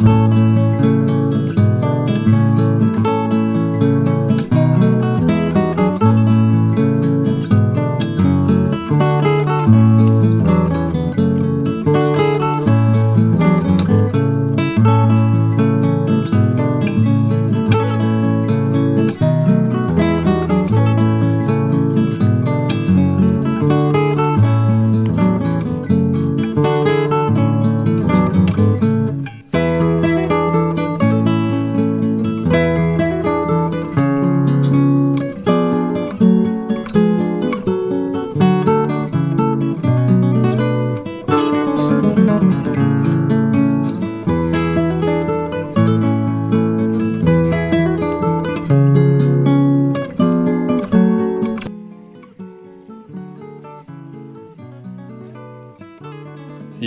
you.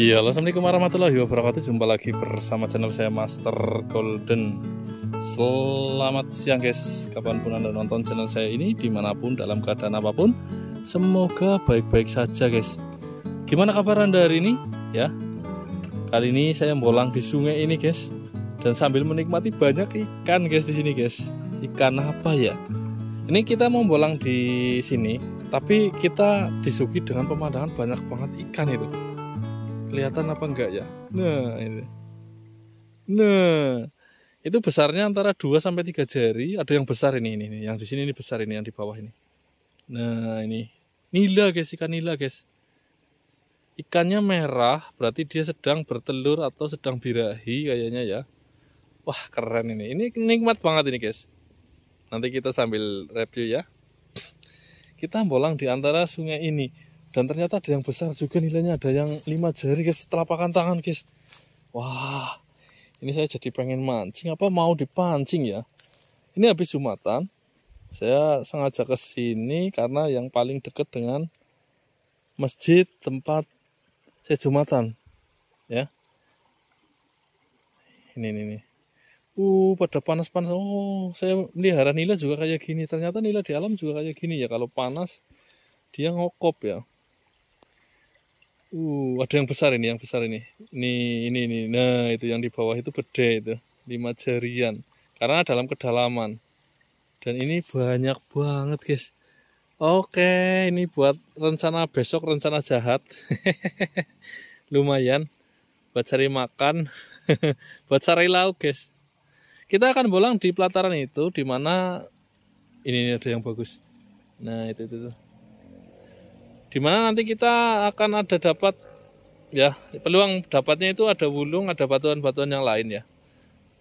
Ya, Assalamualaikum warahmatullahi wabarakatuh. Jumpa lagi bersama channel saya Master Golden. Selamat siang guys, kapanpun Anda nonton channel saya ini, dimanapun, dalam keadaan apapun, semoga baik-baik saja guys. Gimana kabar Anda hari ini? Ya, kali ini saya bolang di sungai ini guys, dan sambil menikmati banyak ikan guys di sini guys. Ikan apa ya? Ini kita mau bolang di sini, tapi kita disugi dengan pemandangan banyak banget ikan itu kelihatan apa enggak ya hmm. nah ini nah itu besarnya antara 2 sampai 3 jari ada yang besar ini ini, ini. yang di sini ini besar ini yang di bawah ini nah ini nila guys ikan nila guys ikannya merah berarti dia sedang bertelur atau sedang birahi kayaknya ya wah keren ini ini nikmat banget ini guys nanti kita sambil review ya kita bolang di antara sungai ini dan ternyata ada yang besar juga nilainya ada yang 5 jari guys telapakan tangan guys wah ini saya jadi pengen mancing apa mau dipancing ya ini habis jumatan saya sengaja ke sini karena yang paling dekat dengan masjid tempat saya jumatan ya ini ini, ini. Uh, pada panas-panas. Oh, saya melihara nila juga kayak gini. Ternyata nila di alam juga kayak gini ya. Kalau panas, dia ngokop ya Uh, ada yang besar ini, yang besar ini. Ini, ini, ini. Nah, itu yang di bawah itu gede itu, lima jarian. Karena dalam kedalaman. Dan ini banyak banget, guys. Oke, ini buat rencana besok, rencana jahat. Lumayan buat cari makan, buat cari lauk, guys. Kita akan bolang di pelataran itu, di mana ini, ini ada yang bagus. Nah, itu itu. itu dimana nanti kita akan ada dapat ya peluang dapatnya itu ada wulung ada batuan-batuan yang lain ya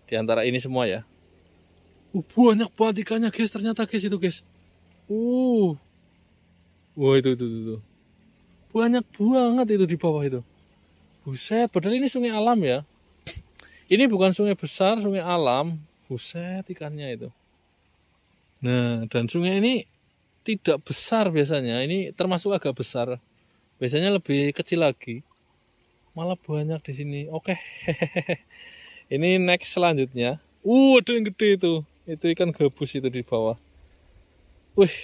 di antara ini semua ya uh, banyak banget ikannya guys ternyata guys itu guys uh wah itu itu itu, itu. banyak banget itu di bawah itu buset padahal ini sungai alam ya ini bukan sungai besar sungai alam buset ikannya itu nah dan sungai ini tidak besar biasanya ini termasuk agak besar biasanya lebih kecil lagi malah banyak di sini oke okay. ini next selanjutnya uh ada yang gede itu itu ikan gabus itu di bawah wih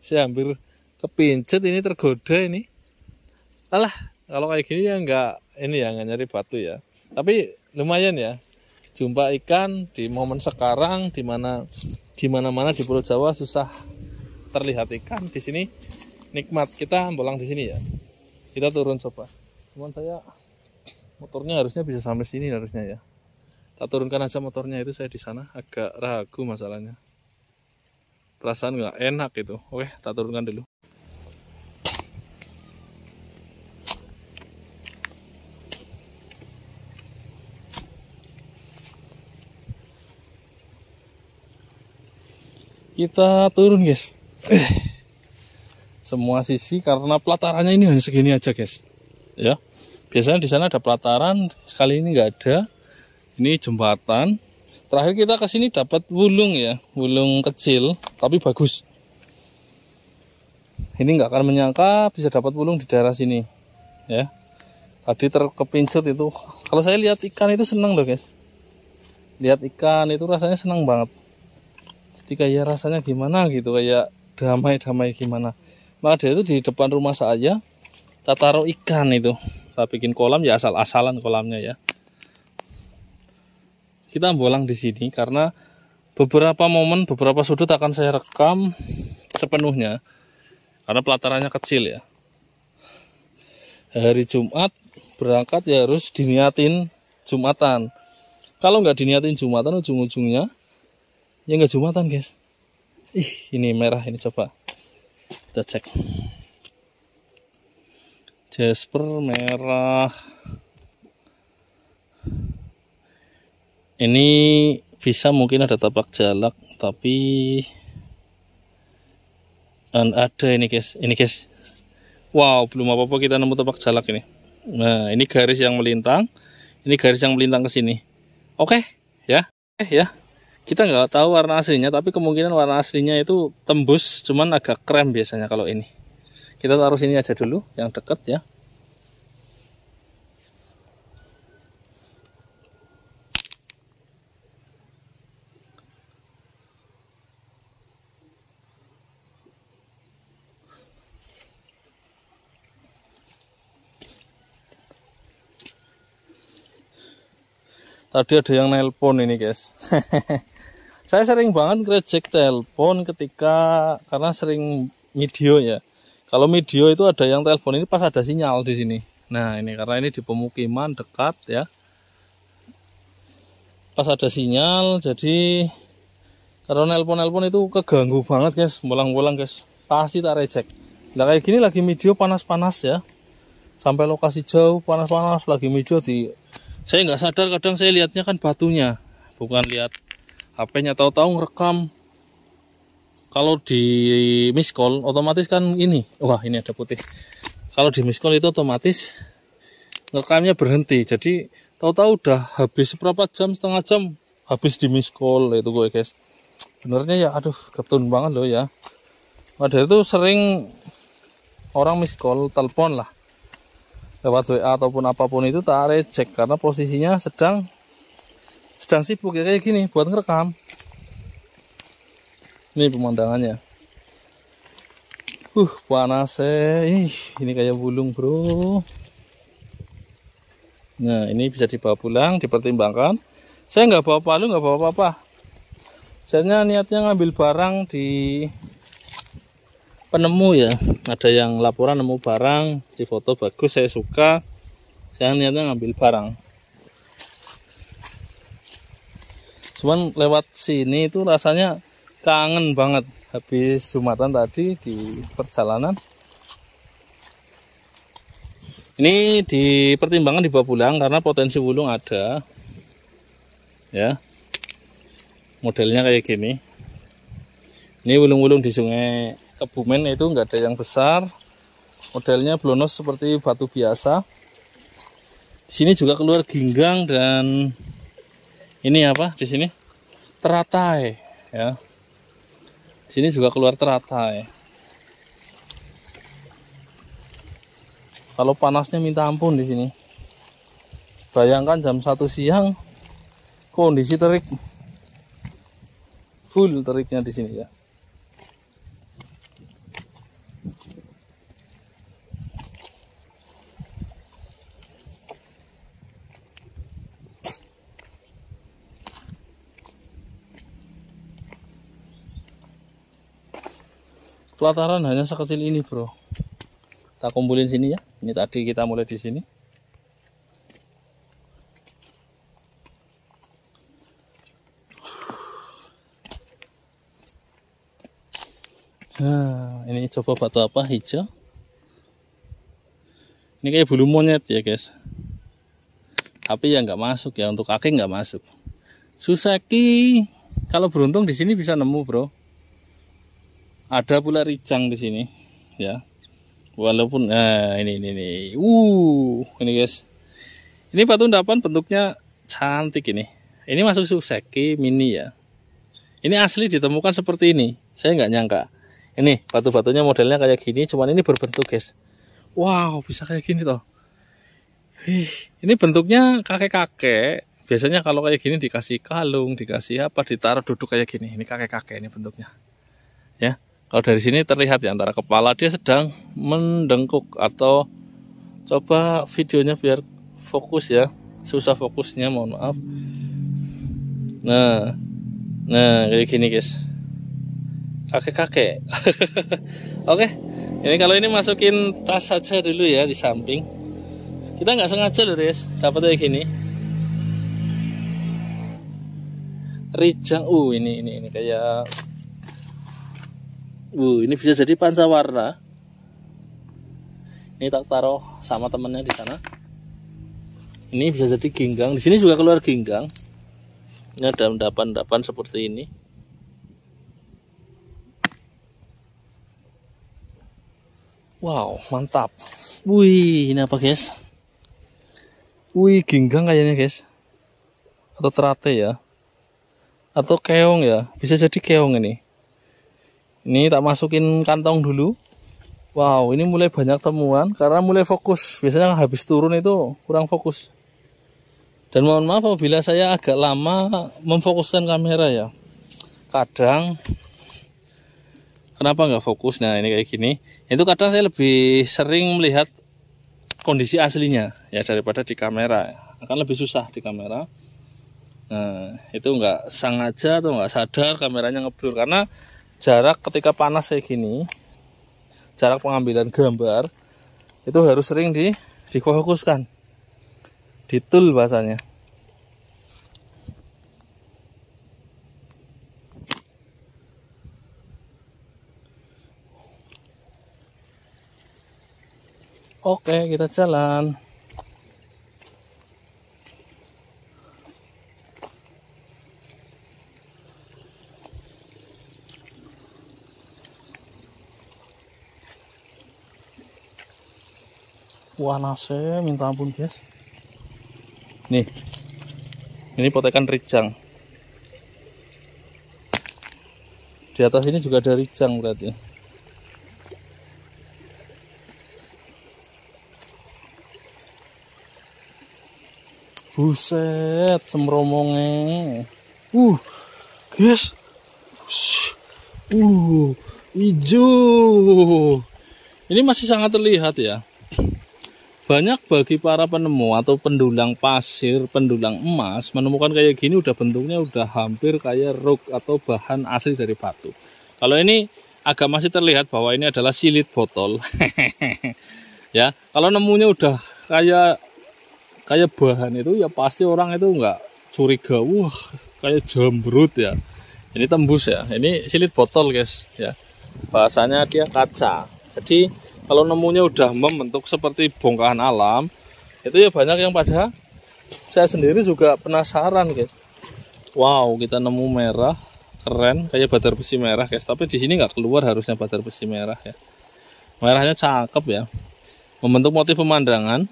saya hampir kepincet ini tergoda ini alah kalau kayak gini ya nggak ini ya nggak nyari batu ya tapi lumayan ya jumpa ikan di momen sekarang di mana di mana mana di Pulau Jawa susah terlihat ikan di sini nikmat kita bolang di sini ya kita turun coba cuman saya motornya harusnya bisa sampai sini harusnya ya tak turunkan aja motornya itu saya di sana agak ragu masalahnya perasaan nggak enak itu oke tak turunkan dulu kita turun guys Eh, semua sisi karena pelatarannya ini hanya segini aja guys ya biasanya di sana ada pelataran sekali ini nggak ada ini jembatan terakhir kita ke sini dapat wulung ya wulung kecil tapi bagus ini nggak akan menyangka bisa dapat wulung di daerah sini ya tadi terkepincut itu kalau saya lihat ikan itu senang loh guys lihat ikan itu rasanya senang banget jadi kayak rasanya gimana gitu kayak damai-damai gimana maka dia itu di depan rumah saya tak taruh ikan itu tak bikin kolam ya asal-asalan kolamnya ya kita bolang di sini karena beberapa momen beberapa sudut akan saya rekam sepenuhnya karena pelatarannya kecil ya hari Jumat berangkat ya harus diniatin Jumatan kalau nggak diniatin Jumatan ujung-ujungnya ya nggak Jumatan guys ih ini merah ini coba kita cek jasper merah ini bisa mungkin ada tapak jalak tapi dan ada ini guys ini guys wow belum apa-apa kita nemu tapak jalak ini nah ini garis yang melintang ini garis yang melintang ke sini oke okay, ya oke okay, ya kita nggak tahu warna aslinya tapi kemungkinan warna aslinya itu tembus cuman agak krem biasanya kalau ini kita taruh sini aja dulu yang dekat ya Tadi ada yang nelpon ini guys saya sering banget reject telepon ketika karena sering video ya kalau video itu ada yang telepon ini pas ada sinyal di sini nah ini karena ini di pemukiman dekat ya pas ada sinyal jadi karena nelpon-nelpon itu keganggu banget guys bolang-bolang guys pasti tak reject nah kayak gini lagi video panas-panas ya sampai lokasi jauh panas-panas lagi video di saya nggak sadar kadang saya lihatnya kan batunya bukan lihat HP-nya tahu-tahu ngerekam kalau di miss call otomatis kan ini wah ini ada putih kalau di miss call itu otomatis ngerekamnya berhenti jadi tahu-tahu udah habis berapa jam setengah jam habis di miss call itu gue ya, guys benernya ya aduh ketun banget loh ya ada itu sering orang miss call telepon lah lewat WA ataupun apapun itu tak reject karena posisinya sedang sedang sibuk ya kayak gini buat ngerekam ini pemandangannya uh panas eh ini kayak bulung bro nah ini bisa dibawa pulang dipertimbangkan saya nggak bawa palu nggak bawa apa-apa saya niatnya ngambil barang di penemu ya ada yang laporan nemu barang di foto bagus saya suka saya niatnya ngambil barang cuman lewat sini itu rasanya kangen banget habis jumatan tadi di perjalanan ini dipertimbangkan dibawa pulang karena potensi wulung ada ya modelnya kayak gini ini wulung-wulung di sungai Kebumen itu nggak ada yang besar modelnya blonos seperti batu biasa di sini juga keluar ginggang dan ini apa di sini teratai ya di sini juga keluar teratai kalau panasnya minta ampun di sini bayangkan jam satu siang kondisi terik full teriknya di sini ya pelataran hanya sekecil ini bro kita kumpulin sini ya ini tadi kita mulai di sini Nah, ini coba batu apa hijau. Ini kayak bulu monyet ya guys. Tapi ya nggak masuk ya untuk kaki nggak masuk. Susaki kalau beruntung di sini bisa nemu bro ada pula rijang di sini ya walaupun nah ini ini ini uh ini guys ini batu endapan bentuknya cantik ini ini masuk Suseki mini ya ini asli ditemukan seperti ini saya nggak nyangka ini batu-batunya modelnya kayak gini cuman ini berbentuk guys wow bisa kayak gini toh Hih, ini bentuknya kakek-kakek biasanya kalau kayak gini dikasih kalung dikasih apa ditaruh duduk kayak gini ini kakek-kakek ini bentuknya ya kalau dari sini terlihat ya antara kepala dia sedang mendengkuk atau coba videonya biar fokus ya. Susah fokusnya, mohon maaf. Nah, nah kayak gini guys. Kakek-kakek. Oke, ini kalau ini masukin tas saja dulu ya di samping. Kita nggak sengaja loh guys, dapat kayak gini. Rijang, uh ini ini ini kayak Wuh, ini bisa jadi panca warna. Ini tak taruh sama temennya di sana. Ini bisa jadi ginggang. Di sini juga keluar ginggang. Ini ada endapan-endapan seperti ini. Wow, mantap. Wih, ini apa guys? Wih, ginggang kayaknya guys. Atau terate ya. Atau keong ya. Bisa jadi keong ini ini tak masukin kantong dulu wow ini mulai banyak temuan karena mulai fokus biasanya habis turun itu kurang fokus dan mohon maaf apabila saya agak lama memfokuskan kamera ya kadang kenapa nggak fokus nah ini kayak gini itu kadang saya lebih sering melihat kondisi aslinya ya daripada di kamera akan lebih susah di kamera nah itu nggak sengaja atau nggak sadar kameranya ngeblur karena jarak ketika panas kayak gini jarak pengambilan gambar itu harus sering di difokuskan di tool bahasanya Oke, kita jalan. panasnya minta ampun guys nih ini potekan ricang. di atas ini juga ada ricang berarti buset semromongnya uh guys uh hijau ini masih sangat terlihat ya banyak bagi para penemu atau pendulang pasir, pendulang emas menemukan kayak gini udah bentuknya udah hampir kayak rock atau bahan asli dari batu. Kalau ini agak masih terlihat bahwa ini adalah silit botol. ya, kalau nemunya udah kayak kayak bahan itu ya pasti orang itu nggak curiga, wah kayak jambrut ya. Ini tembus ya, ini silit botol guys ya. Bahasanya dia kaca. Jadi kalau nemunya udah membentuk seperti bongkahan alam itu ya banyak yang pada saya sendiri juga penasaran guys wow kita nemu merah keren kayak badar besi merah guys tapi di sini nggak keluar harusnya badar besi merah ya merahnya cakep ya membentuk motif pemandangan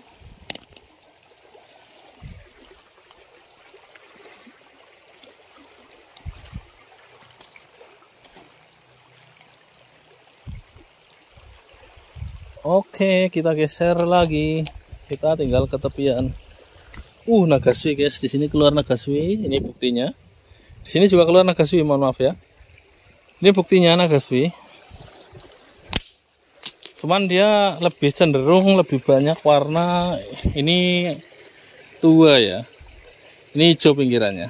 Oke, kita geser lagi. Kita tinggal ke tepian. Uh, nagaswi guys, di sini keluar nagaswi. Ini buktinya. Di sini juga keluar nagaswi. mohon maaf ya. Ini buktinya nagaswi. Cuman dia lebih cenderung lebih banyak warna ini tua ya. Ini hijau pinggirannya.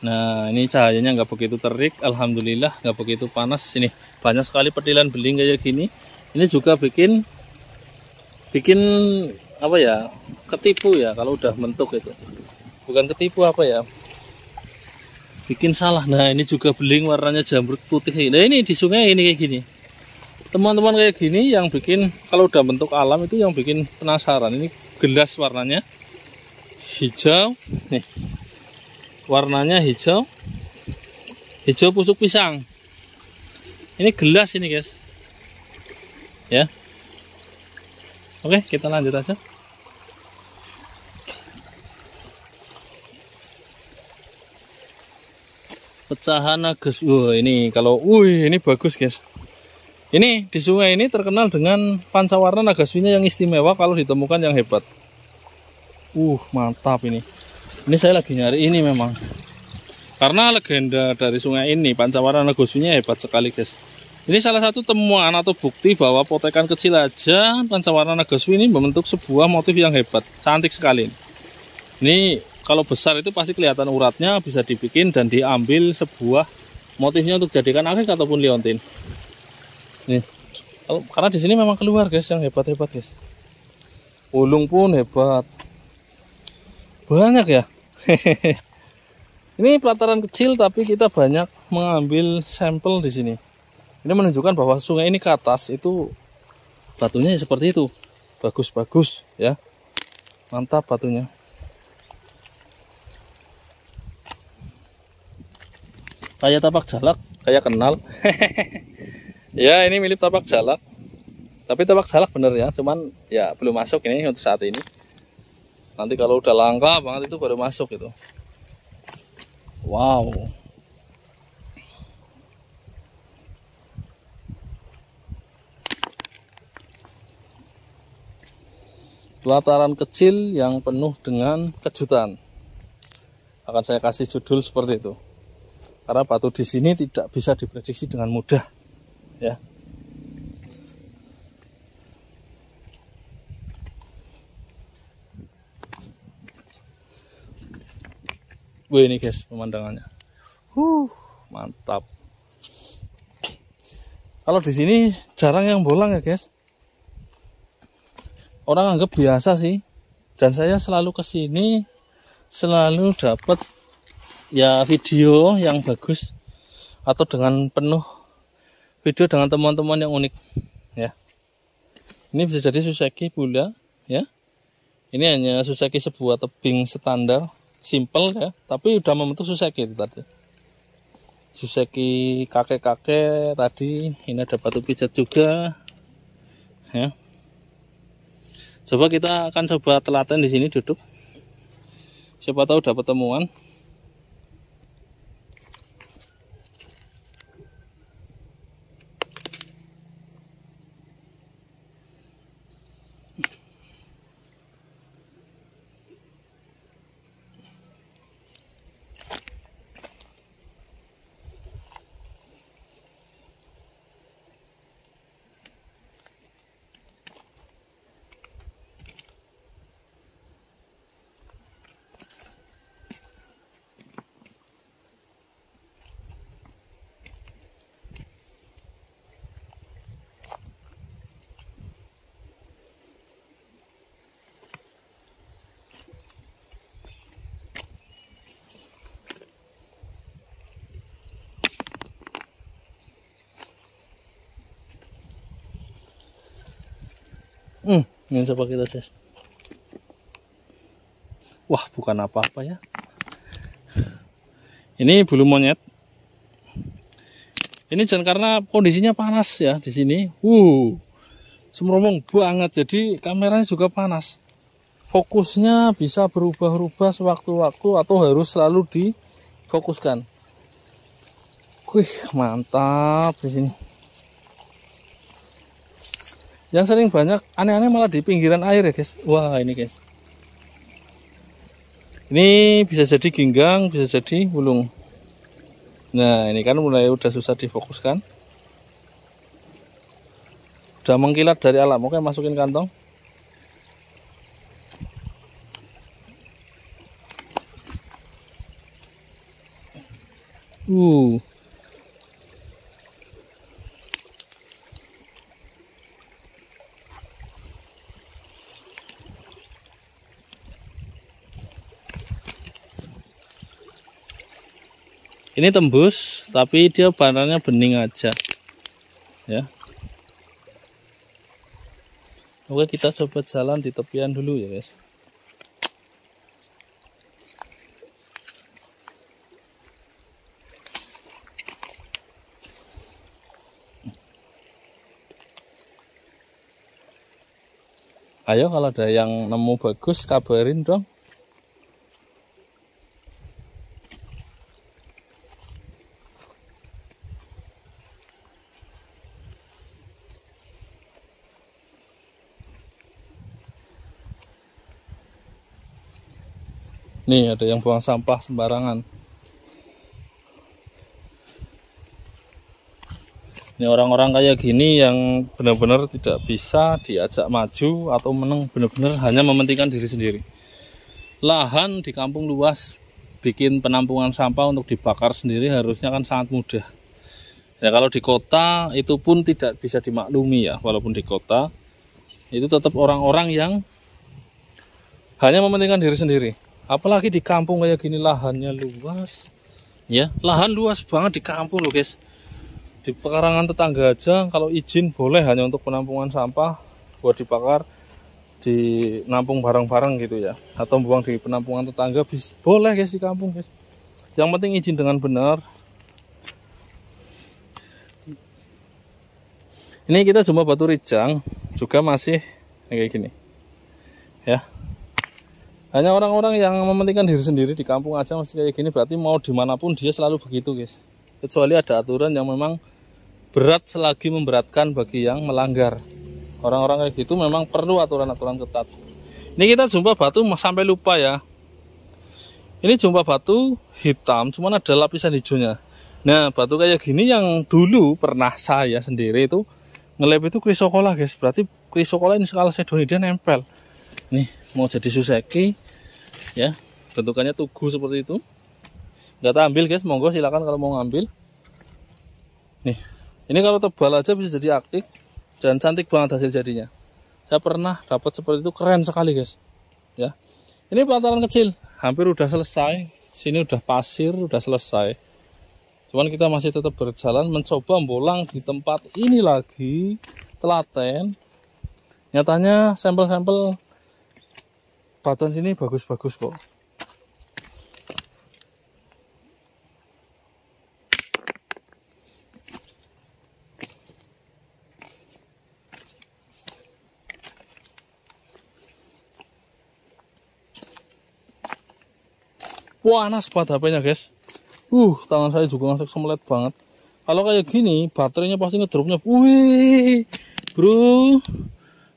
Nah ini cahayanya nggak begitu terik, alhamdulillah nggak begitu panas. sini banyak sekali petilan beling kayak gini. Ini juga bikin bikin apa ya ketipu ya kalau udah mentok itu. Bukan ketipu apa ya? Bikin salah. Nah ini juga beling warnanya jamur putih. Nah ini di sungai ini kayak gini. Teman-teman kayak gini yang bikin kalau udah bentuk alam itu yang bikin penasaran. Ini gelas warnanya hijau nih warnanya hijau hijau pusuk pisang ini gelas ini guys ya oke kita lanjut aja pecahan agus wah ini kalau wih ini bagus guys ini di sungai ini terkenal dengan warna nagaswinya yang istimewa kalau ditemukan yang hebat uh mantap ini ini saya lagi nyari ini memang karena legenda dari sungai ini Pancawaran Legosunya hebat sekali guys ini salah satu temuan atau bukti bahwa potekan kecil aja Pancawaran Legosu ini membentuk sebuah motif yang hebat cantik sekali ini kalau besar itu pasti kelihatan uratnya bisa dibikin dan diambil sebuah motifnya untuk jadikan akik ataupun liontin nih karena di sini memang keluar guys yang hebat-hebat guys ulung pun hebat banyak ya ini pelataran kecil tapi kita banyak mengambil sampel di sini ini menunjukkan bahwa sungai ini ke atas itu batunya seperti itu bagus-bagus ya mantap batunya kayak tapak jalak kayak kenal ya ini milik tapak jalak tapi tapak jalak bener ya cuman ya belum masuk ini untuk saat ini nanti kalau udah langka banget itu baru masuk itu wow pelataran kecil yang penuh dengan kejutan akan saya kasih judul seperti itu karena batu di sini tidak bisa diprediksi dengan mudah ya Gue ini guys pemandangannya. Huh, mantap. Kalau di sini jarang yang bolang ya guys. Orang anggap biasa sih. Dan saya selalu kesini selalu dapat ya video yang bagus atau dengan penuh video dengan teman-teman yang unik ya. Ini bisa jadi Suzuki Bula ya. Ini hanya Suzuki sebuah tebing standar simple ya tapi udah membentuk suseki itu tadi suseki kakek-kakek tadi ini ada batu pijat juga ya coba kita akan coba telaten di sini duduk siapa tahu dapat temuan Hmm, ini coba kita tes. Wah, bukan apa-apa ya. Ini bulu monyet. Ini jangan karena kondisinya panas ya di sini. Wuh, semeromong banget. Jadi kameranya juga panas. Fokusnya bisa berubah-ubah sewaktu-waktu atau harus selalu difokuskan. Wih, mantap di sini yang sering banyak aneh-aneh malah di pinggiran air ya guys wah ini guys ini bisa jadi ginggang bisa jadi bulung nah ini kan mulai udah susah difokuskan udah mengkilat dari alam oke masukin kantong uh Ini tembus, tapi dia bahannya bening aja. Ya. Oke, kita coba jalan di tepian dulu ya, guys. Ayo kalau ada yang nemu bagus kabarin dong. Nih ada yang buang sampah sembarangan. Ini orang-orang kayak gini yang benar-benar tidak bisa diajak maju atau menang benar-benar hanya mementingkan diri sendiri. Lahan di kampung luas bikin penampungan sampah untuk dibakar sendiri harusnya kan sangat mudah. Ya kalau di kota itu pun tidak bisa dimaklumi ya, walaupun di kota itu tetap orang-orang yang hanya mementingkan diri sendiri apalagi di kampung kayak gini lahannya luas ya lahan luas banget di kampung loh guys di pekarangan tetangga aja kalau izin boleh hanya untuk penampungan sampah buat dipakar, di nampung barang-barang gitu ya atau buang di penampungan tetangga bis boleh guys di kampung guys yang penting izin dengan benar ini kita cuma batu rijang juga masih kayak gini ya hanya orang-orang yang mementingkan diri sendiri di kampung aja masih kayak gini berarti mau dimanapun dia selalu begitu guys kecuali ada aturan yang memang berat selagi memberatkan bagi yang melanggar orang-orang kayak gitu memang perlu aturan-aturan ketat ini kita jumpa batu sampai lupa ya ini jumpa batu hitam cuman ada lapisan hijaunya nah batu kayak gini yang dulu pernah saya sendiri itu ngelep itu krisokola guys berarti krisokola ini doni dia nempel nih mau jadi suseki, ya bentukannya tugu seperti itu nggak ambil guys monggo silakan kalau mau ngambil nih ini kalau tebal aja bisa jadi aktif dan cantik banget hasil jadinya saya pernah dapat seperti itu keren sekali guys ya ini pelataran kecil hampir udah selesai sini udah pasir udah selesai cuman kita masih tetap berjalan mencoba bolang di tempat ini lagi telaten nyatanya sampel-sampel Baton sini bagus-bagus kok. panas banget HP-nya guys uh tangan saya juga langsung semelet banget kalau kayak gini baterainya pasti ngedropnya wih bro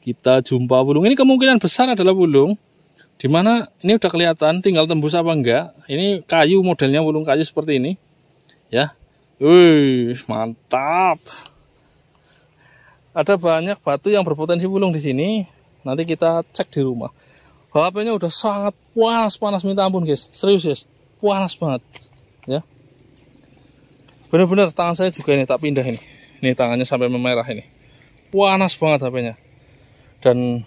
kita jumpa bulung ini kemungkinan besar adalah bulung dimana ini udah kelihatan tinggal tembus apa enggak ini kayu modelnya wulung kayu seperti ini ya Wih, mantap ada banyak batu yang berpotensi wulung di sini nanti kita cek di rumah HP-nya udah sangat panas-panas minta ampun guys serius guys panas banget ya bener-bener tangan saya juga ini tak pindah ini ini tangannya sampai memerah ini panas banget HP-nya dan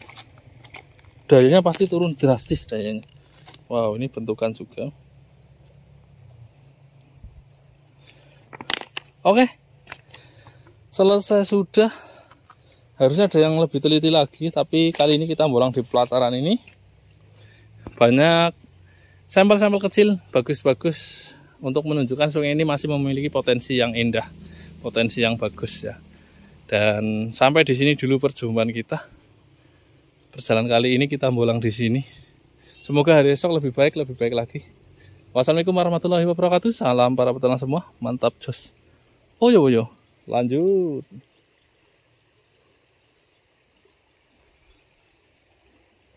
dayanya pasti turun drastis dayanya wow ini bentukan juga oke selesai sudah harusnya ada yang lebih teliti lagi tapi kali ini kita bolang di pelataran ini banyak sampel-sampel kecil bagus-bagus untuk menunjukkan sungai ini masih memiliki potensi yang indah potensi yang bagus ya dan sampai di sini dulu perjumpaan kita perjalanan kali ini kita pulang di sini. Semoga hari esok lebih baik, lebih baik lagi. Wassalamualaikum warahmatullahi wabarakatuh. Salam para peternak semua. Mantap jos. Oh yo yo. Lanjut.